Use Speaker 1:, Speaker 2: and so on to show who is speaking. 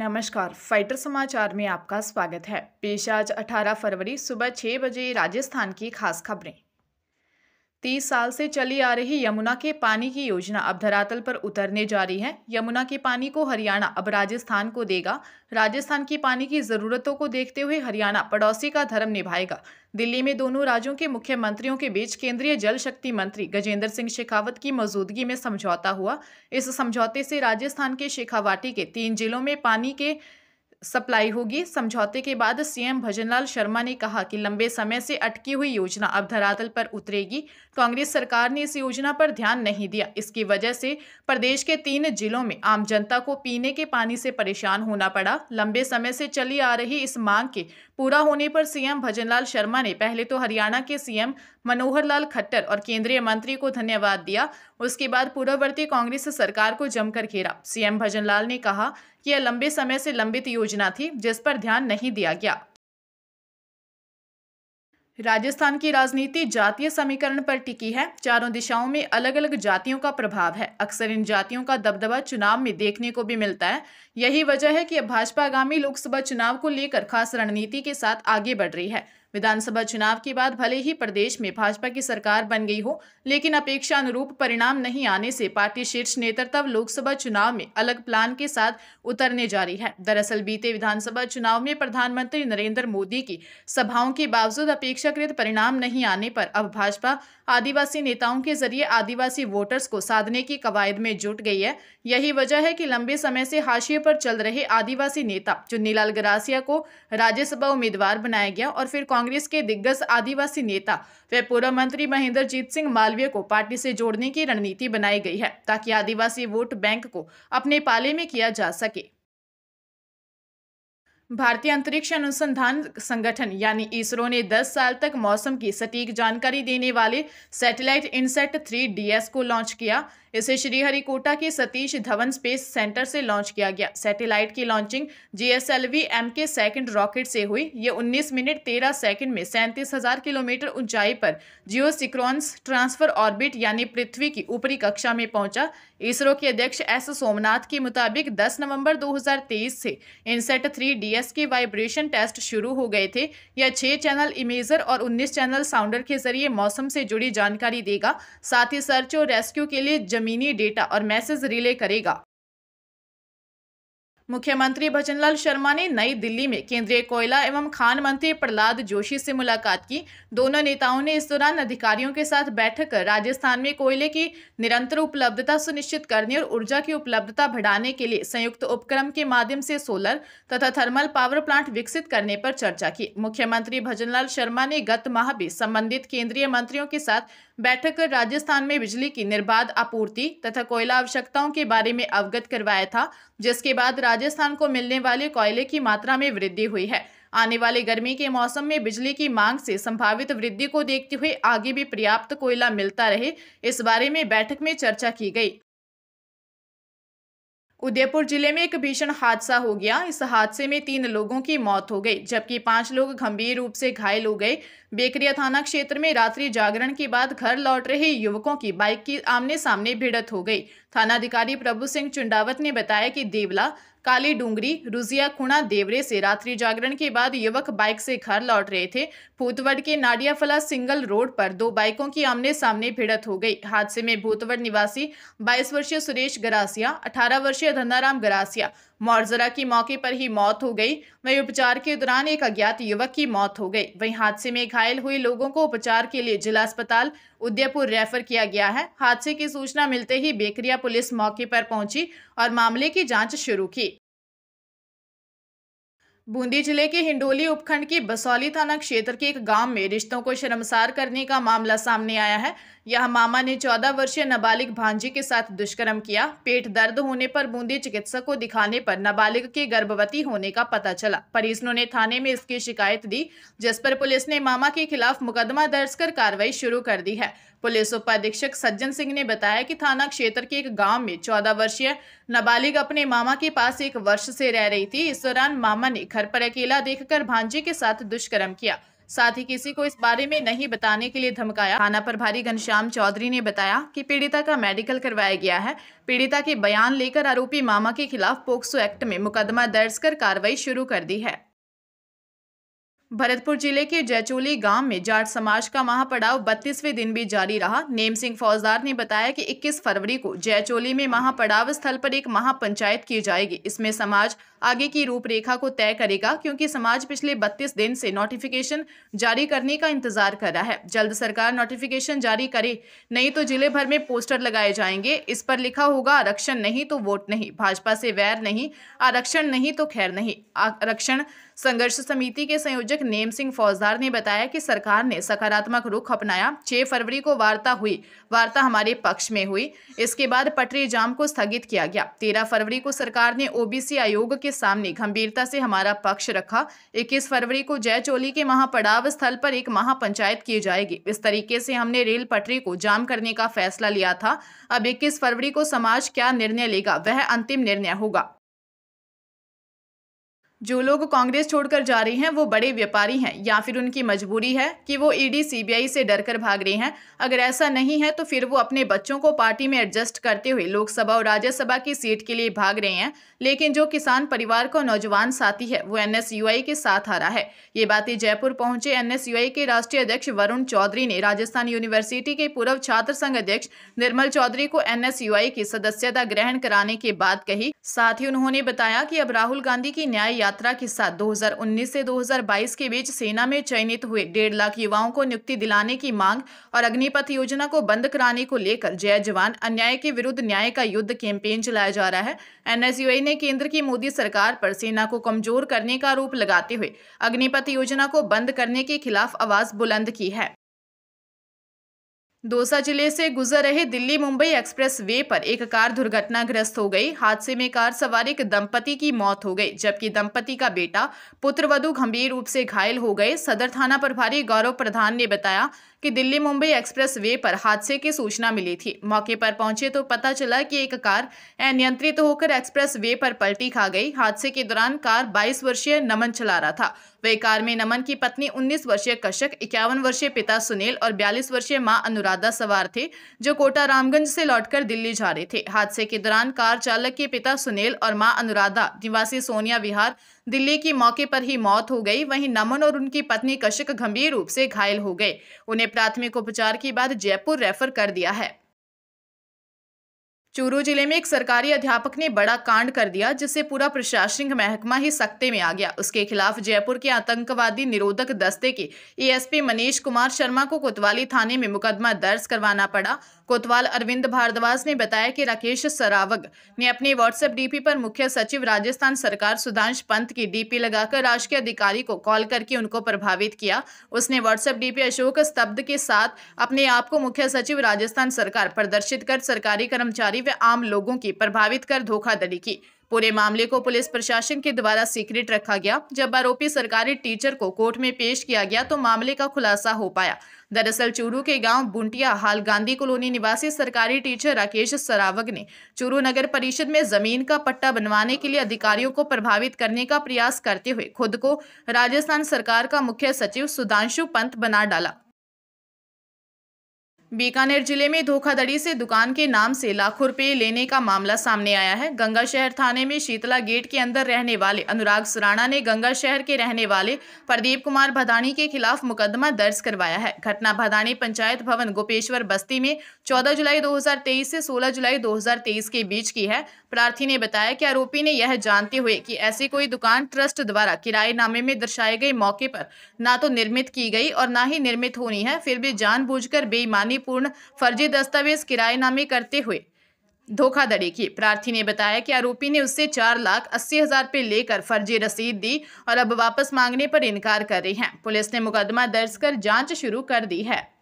Speaker 1: नमस्कार फाइटर समाचार में आपका स्वागत है पेश आज 18 फरवरी सुबह 6 बजे राजस्थान की खास खबरें तीस साल से चली आ रही यमुना के पानी की योजना अब धरातल पर उतरने जा रही है यमुना के पानी को हरियाणा अब राजस्थान को देगा राजस्थान की पानी की ज़रूरतों को देखते हुए हरियाणा पड़ोसी का धर्म निभाएगा दिल्ली में दोनों राज्यों के मुख्यमंत्रियों के बीच केंद्रीय जल शक्ति मंत्री गजेंद्र सिंह शेखावत की मौजूदगी में समझौता हुआ इस समझौते से राजस्थान के शेखावाटी के तीन जिलों में पानी के सप्लाई होगी समझौते के बाद सीएम भजनलाल शर्मा ने कहा कि लंबे समय से अटकी हुई योजना अब धरातल पर उतरेगी कांग्रेस सरकार ने इस योजना पर ध्यान नहीं दिया इसकी वजह से प्रदेश के तीन जिलों में आम जनता को पीने के पानी से परेशान होना पड़ा लंबे समय से चली आ रही इस मांग के पूरा होने पर सीएम भजनलाल शर्मा ने पहले तो हरियाणा के सीएम मनोहर लाल खट्टर और केंद्रीय मंत्री को धन्यवाद दिया उसके बाद पूर्ववर्ती कांग्रेस सरकार को जमकर घेरा सीएम लाल ने कहा कि यह लंबे समय से लंबित योजना थी जिस पर ध्यान नहीं दिया गया राजस्थान की राजनीति जातीय समीकरण पर टिकी है चारों दिशाओं में अलग अलग जातियों का प्रभाव है अक्सर इन जातियों का दबदबा चुनाव में देखने को भी मिलता है यही वजह है कि अब भाजपा आगामी लोकसभा चुनाव को लेकर खास रणनीति के साथ आगे बढ़ रही है विधानसभा चुनाव के बाद भले ही प्रदेश में भाजपा की सरकार बन गई हो लेकिन अपेक्षा अनुरूप परिणाम नहीं आने से पार्टी शीर्ष नेतृत्व लोकसभा चुनाव में अलग प्लान के साथ उतरने जा रही है दरअसल बीते विधानसभा चुनाव में प्रधानमंत्री नरेंद्र मोदी की सभाओं के बावजूद अपेक्षाकृत परिणाम नहीं आने पर अब भाजपा आदिवासी नेताओं के जरिए आदिवासी वोटर्स को साधने की कवायद में जुट गई है यही वजह है कि लंबे समय से हाशिए पर चल रहे आदिवासी नेता चुन्नीलाल गरासिया को राज्यसभा उम्मीदवार बनाया गया और फिर कांग्रेस के दिग्गज आदिवासी नेता व पूर्व मंत्री महेंद्र जीत सिंह मालवीय को पार्टी से जोड़ने की रणनीति बनाई गई है ताकि आदिवासी वोट बैंक को अपने पाले में किया जा सके भारतीय अंतरिक्ष अनुसंधान संगठन यानी इसरो ने 10 साल तक मौसम की सटीक जानकारी देने वाले सैटेलाइट इनसेट 3 डीएस को लॉन्च किया इसे श्रीहरिकोटा के सतीश धवन स्पेस सेंटर से लॉन्च किया गया सैटेलाइट की लॉन्चिंग जीएसएलवी एम के सेकेंड रॉकेट से हुई ये 19 मिनट 13 सेकंड में सैंतीस हजार किलोमीटर ऊंचाई पर जियो सिक्रॉन्स ट्रांसफर ऑर्बिट यानी पृथ्वी की ऊपरी कक्षा में पहुंचा इसरो के अध्यक्ष एस सोमनाथ के मुताबिक 10 नवंबर 2023 से इनसेट थ्री डीएस के वाइब्रेशन टेस्ट शुरू हो गए थे यह छह चैनल इमेजर और उन्नीस चैनल साउंडर के जरिए मौसम से जुड़ी जानकारी देगा साथ ही सर्च और रेस्क्यू के लिए ज़मीनी डेटा और मैसेज रिले करेगा मुख्यमंत्री भजनलाल शर्मा ने नई दिल्ली में केंद्रीय कोयला एवं खान मंत्री प्रहलाद जोशी से मुलाकात की दोनों नेताओं ने इस दौरान अधिकारियों के साथ बैठक कर राजस्थान में कोयले की निरंतर उपलब्धता सुनिश्चित करने और ऊर्जा की उपलब्धता बढ़ाने के लिए संयुक्त उपक्रम के माध्यम से सोलर तथा थर्मल पावर प्लांट विकसित करने पर चर्चा की मुख्यमंत्री भजनलाल शर्मा ने गत माह भी संबंधित केंद्रीय मंत्रियों के साथ बैठक कर राजस्थान में बिजली की निर्बाध आपूर्ति तथा कोयला आवश्यकताओं के बारे में अवगत करवाया था जिसके बाद राजस्थान को मिलने वाले कोयले की मात्रा में वृद्धि हुई है आने वाले गर्मी के मौसम में बिजली की मांग से संभावित वृद्धि को देखते हुए आगे भी पर्याप्त कोयला मिलता रहे इस बारे में बैठक में चर्चा की गई उदयपुर जिले में एक भीषण हादसा हो गया इस हादसे में तीन लोगों की मौत हो गई जबकि पांच लोग गंभीर रूप से घायल हो गए बेकरिया थाना क्षेत्र में रात्रि जागरण के बाद घर लौट रहे युवकों की बाइक की आमने सामने भिड़त हो गई थानाधिकारी प्रभु सिंह चुंडावत ने बताया कि देवला काली डूंगरी रुजिया खुणा देवरे से रात्रि जागरण के बाद युवक बाइक से घर लौट रहे थे भूतवड़ के नाडियाफला सिंगल रोड पर दो बाइकों की आमने सामने भिड़त हो गई हादसे में भूतवड़ निवासी बाईस वर्षीय सुरेश गरासिया अठारह वर्षीय धनाराम गरासिया मौरजरा की मौके पर ही मौत हो गई वहीं उपचार के दौरान एक अज्ञात युवक की मौत हो गई वहीं हादसे में घायल हुए लोगों को उपचार के लिए जिला अस्पताल उदयपुर रेफर किया गया है हादसे की सूचना मिलते ही बेकरिया पुलिस मौके पर पहुंची और मामले की जाँच शुरू की बूंदी जिले के हिंडोली उपखंड के बसौली थाना क्षेत्र के एक गांव में रिश्तों को शर्मसार करने का मामला सामने आया है यह मामा ने 14 वर्षीय नाबालिग भांजी के साथ दुष्कर्म किया पेट दर्द होने पर बूंदी चिकित्सक को दिखाने पर नाबालिग के गर्भवती होने का पता चला परिजनों ने थाने में इसकी शिकायत दी जिस पर पुलिस ने मामा के खिलाफ मुकदमा दर्ज कर कार्रवाई शुरू कर दी है पुलिस उप अधीक्षक सज्जन सिंह ने बताया कि थाना क्षेत्र के एक गांव में 14 वर्षीय नाबालिग अपने मामा के पास एक वर्ष से रह रही थी इस दौरान मामा ने घर पर अकेला देखकर भांजे के साथ दुष्कर्म किया साथ ही किसी को इस बारे में नहीं बताने के लिए धमकाया थाना प्रभारी घनश्याम चौधरी ने बताया कि पीड़िता का मेडिकल करवाया गया है पीड़िता के बयान लेकर आरोपी मामा के खिलाफ पोक्सो एक्ट में मुकदमा दर्ज कर कार्रवाई शुरू कर दी है भरतपुर जिले के जयचोली गांव में जाट समाज का महापड़ाव बत्तीसवें दिन भी जारी रहा नेम सिंह फौजदार ने बताया कि 21 फरवरी को जयचोली में महापड़ाव स्थल पर एक महापंचायत की जाएगी इसमें समाज आगे की रूपरेखा को तय करेगा क्योंकि समाज पिछले 32 दिन से नोटिफिकेशन जारी करने का इंतजार कर रहा है जल्द सरकार नोटिफिकेशन जारी करे नहीं तो जिले भर में पोस्टर लगाए जाएंगे इस पर लिखा होगा आरक्षण नहीं तो वोट नहीं भाजपा से वैर नहीं आरक्षण नहीं तो खैर नहीं आरक्षण संघर्ष समिति के संयोजक नेम सिंह फौजदार ने बताया कि सरकार ने सकारात्मक रुख अपनाया 6 फरवरी को वार्ता हुई वार्ता हमारे पक्ष में हुई इसके बाद पटरी जाम को स्थगित किया गया तेरह फरवरी को सरकार ने ओबीसी आयोग के सामने गंभीरता से हमारा पक्ष रखा इक्कीस फरवरी को जयचोली के महापड़ाव स्थल पर एक महापंचायत की जाएगी इस तरीके से हमने रेल पटरी को जाम करने का फैसला लिया था अब इक्कीस फरवरी को समाज क्या निर्णय लेगा वह अंतिम निर्णय होगा जो लोग कांग्रेस छोड़कर जा रहे हैं वो बड़े व्यापारी हैं या फिर उनकी मजबूरी है कि वो ईडी e सीबीआई से डरकर भाग रहे हैं अगर ऐसा नहीं है तो फिर वो अपने बच्चों को पार्टी में एडजस्ट करते हुए लोकसभा और राज्यसभा की सीट के लिए भाग रहे हैं लेकिन जो किसान परिवार का नौजवान साथी है वो एन के साथ आ रहा है ये बातें जयपुर पहुंचे एन के राष्ट्रीय अध्यक्ष वरुण चौधरी ने राजस्थान यूनिवर्सिटी के पूर्व छात्र संघ अध्यक्ष निर्मल चौधरी को एन की सदस्यता ग्रहण कराने के बाद कही साथ ही उन्होंने बताया की अब राहुल गांधी की न्याय यात्रा के साथ 2019 से 2022 के बीच सेना में चयनित हुए डेढ़ लाख युवाओं को नियुक्ति दिलाने की मांग और अग्निपथ योजना को बंद कराने को लेकर जय जवान अन्याय के विरुद्ध न्याय का युद्ध कैंपेन चलाया जा रहा है एनएसयूआई ने केंद्र की मोदी सरकार पर सेना को कमजोर करने का आरोप लगाते हुए अग्निपथ योजना को बंद करने के खिलाफ आवाज बुलंद की है दौसा जिले से गुजर रहे दिल्ली मुंबई एक्सप्रेस वे पर एक कार दुर्घटनाग्रस्त हो गई हादसे में कार सवार एक दंपति की मौत हो गई जबकि दंपति का बेटा पुत्रवधु गंभीर रूप से घायल हो गए सदर थाना प्रभारी गौरव प्रधान ने बताया कि दिल्ली मुंबई एक्सप्रेस वे पर हादसे की सूचना मिली थी मौके पर पहुंचे तो पता चला कि एक कार अनियंत्रित तो होकर एक्सप्रेस वे पर पलटी खा गई हादसे के दौरान कार 22 वर्षीय नमन चला रहा था वे कार में नमन की पत्नी 19 वर्षीय कश्यप इक्यावन वर्षीय पिता सुनील और 42 वर्षीय मां अनुराधा सवार थे जो कोटा रामगंज से लौटकर दिल्ली जा रहे थे हादसे के दौरान कार चालक के पिता सुनील और मां अनुराधा निवासी सोनिया विहार दिल्ली की मौके पर ही मौत हो गई वहीं नमन और उनकी पत्नी कशिक गंभीर रूप से घायल हो गए उन्हें प्राथमिक उपचार के बाद जयपुर रेफर कर दिया है चूरू जिले में एक सरकारी अध्यापक ने बड़ा कांड कर दिया जिससे पूरा प्रशासनिक महकमा ही सख्ते में आ गया उसके खिलाफ जयपुर के आतंकवादी निरोधक दस्ते के एएसपी मनीष कुमार शर्मा को कोतवाली थाने में मुकदमा दर्ज करवाना पड़ा कोतवाल अरविंद भारद्वाज ने बताया कि राकेश सरावग ने अपने व्हाट्सएप डीपी पर मुख्य सचिव राजस्थान सरकार सुधांश पंत की डीपी लगाकर राष्ट्रीय अधिकारी को कॉल करके उनको प्रभावित किया उसने व्हाट्सएप डीपी अशोक स्तब्ध के साथ अपने आप को मुख्य सचिव राजस्थान सरकार प्रदर्शित कर सरकारी कर्मचारी व आम लोगों की प्रभावित कर धोखाधड़ी की पूरे मामले को पुलिस प्रशासन के द्वारा सीक्रेट रखा गया जब आरोपी सरकारी टीचर को कोर्ट में पेश किया गया तो मामले का खुलासा हो पाया दरअसल चूरू के गांव बुंटिया हाल गांधी कॉलोनी निवासी सरकारी टीचर राकेश सरावग ने चूरू नगर परिषद में जमीन का पट्टा बनवाने के लिए अधिकारियों को प्रभावित करने का प्रयास करते हुए खुद को राजस्थान सरकार का मुख्य सचिव सुधांशु पंत बना डाला बीकानेर जिले में धोखाधड़ी से दुकान के नाम से लाखों रुपए लेने का मामला सामने आया है गंगा शहर थाने में शीतला गेट के अंदर रहने वाले अनुराग सुराना ने गंगा शहर के रहने वाले प्रदीप कुमार भदानी के खिलाफ मुकदमा दर्ज करवाया है घटना भदानी पंचायत भवन गोपेश्वर बस्ती में 14 जुलाई 2023 से 16 जुलाई 2023 के बीच की है प्रार्थी ने बताया कि आरोपी ने यह जानते हुए कि ऐसी कोई दुकान ट्रस्ट द्वारा किराए नामे में दर्शाए गए मौके पर ना तो निर्मित की गई और ना ही निर्मित होनी है फिर भी जानबूझकर बेईमानी पूर्ण फर्जी दस्तावेज किराएनामे करते हुए धोखाधड़ी की प्रार्थी ने बताया कि आरोपी ने उससे चार लाख अस्सी हजार रुपये लेकर फर्जी रसीद दी और अब वापस मांगने पर इनकार कर रही हैं पुलिस ने मुकदमा दर्ज कर जांच शुरू कर दी है